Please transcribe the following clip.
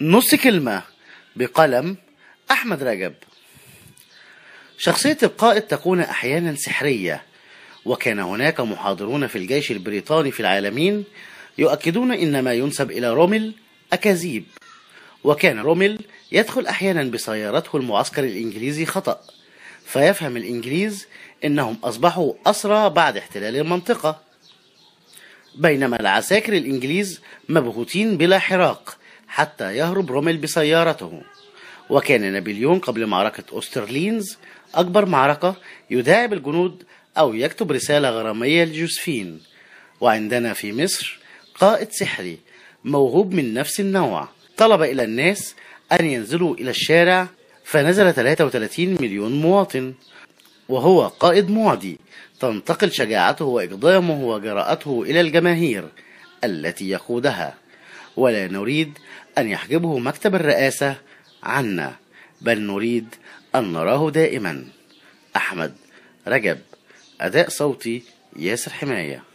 نص كلمة بقلم أحمد رجب شخصية القائد تكون أحيانا سحرية وكان هناك محاضرون في الجيش البريطاني في العالمين يؤكدون إن ما ينسب إلى رومل أكاذيب وكان رومل يدخل أحيانا بسيارته المعسكر الإنجليزي خطأ فيفهم الإنجليز إنهم أصبحوا أسرى بعد احتلال المنطقة بينما العساكر الإنجليز مبهوتين بلا حراك حتى يهرب رومل بسيارته وكان نابليون قبل معركة أوسترلينز أكبر معركة يداعب الجنود أو يكتب رسالة غرامية لجوزفين وعندنا في مصر قائد سحري موهوب من نفس النوع طلب إلى الناس أن ينزلوا إلى الشارع فنزل 33 مليون مواطن وهو قائد معدي تنتقل شجاعته وإقدامه وجراءته إلى الجماهير التي يقودها ولا نريد أن يحجبه مكتب الرئاسة عنا بل نريد أن نراه دائما أحمد رجب أداء صوتي ياسر حماية